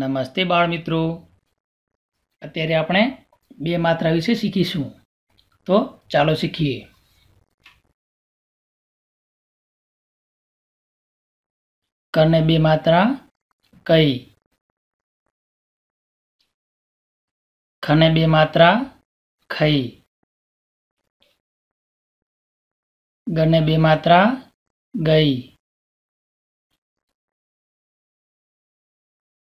નમસ્તે બાળમિત્રો અત્યારે આપણે બે માત્રા વિશે શીખીશું તો ચાલો શીખીએ કરને બે માત્રા કઈ ખને બે માત્રા ખઈ ગને બે માત્રા ગઈ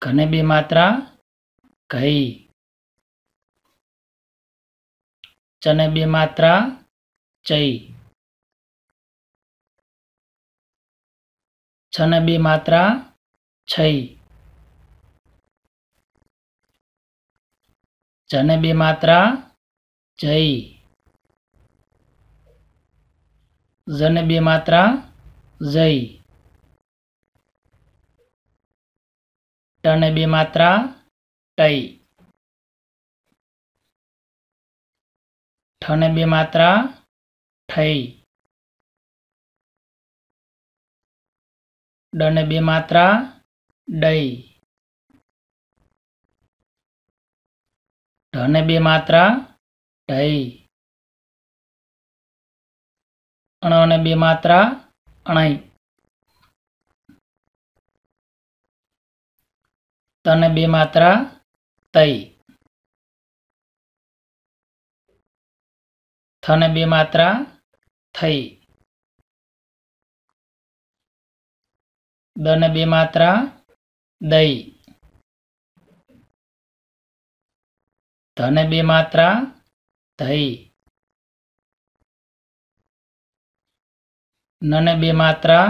ઘને બે માત્રા ઘઈ ચને બે માત્રા ચઈ છને બે માત્રા છઈ જને બે માત્રા જઈ ઝને બે માત્રા જઈ ત્રણે બે માત્રા ટઈ ઠને બે માત્રા ઠઈ ડને બે માત્રા ડઈ ઢને બે માત્રા ઢઈ અણને બે માત્રા અણઈ તને બે માત્રા તઈ થને બે માત્રા થઈ દને બે માત્રા દઈ ધને બે માત્રા ધઈ નને બે માત્રા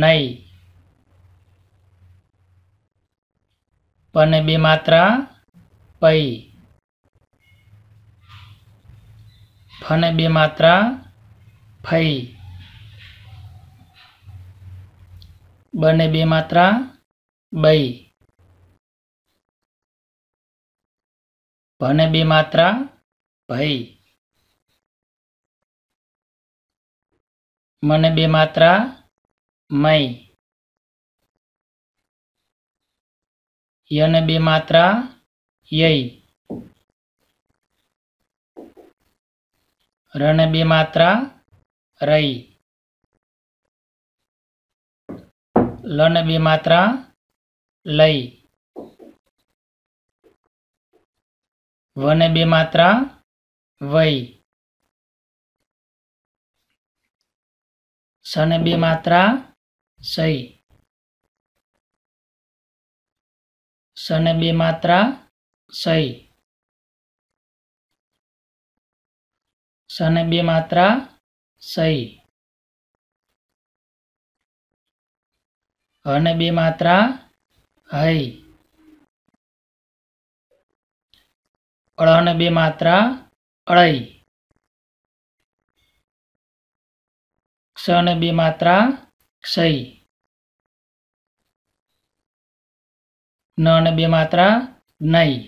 નહીં પને બે માત્રા પૈ ફને બે માત્રા ફઈ બને બે માત્રા બઈ ભને બે માત્રા ભઈ મને બે માત્રા મય યને બે માત્રા યય રને બે માત્રા રઈ લને બે માત્રા લઈ વને બે માત્રા વય સને બે માત્રા સઈ સને બે માત્રા સહી સને બે માત્રા સહી અને બે માત્રા હૈ અળને બે માત્રા અળઈ ક્ષ અને બે માત્રા ક્ષય ન અને બે માત્રા નહીં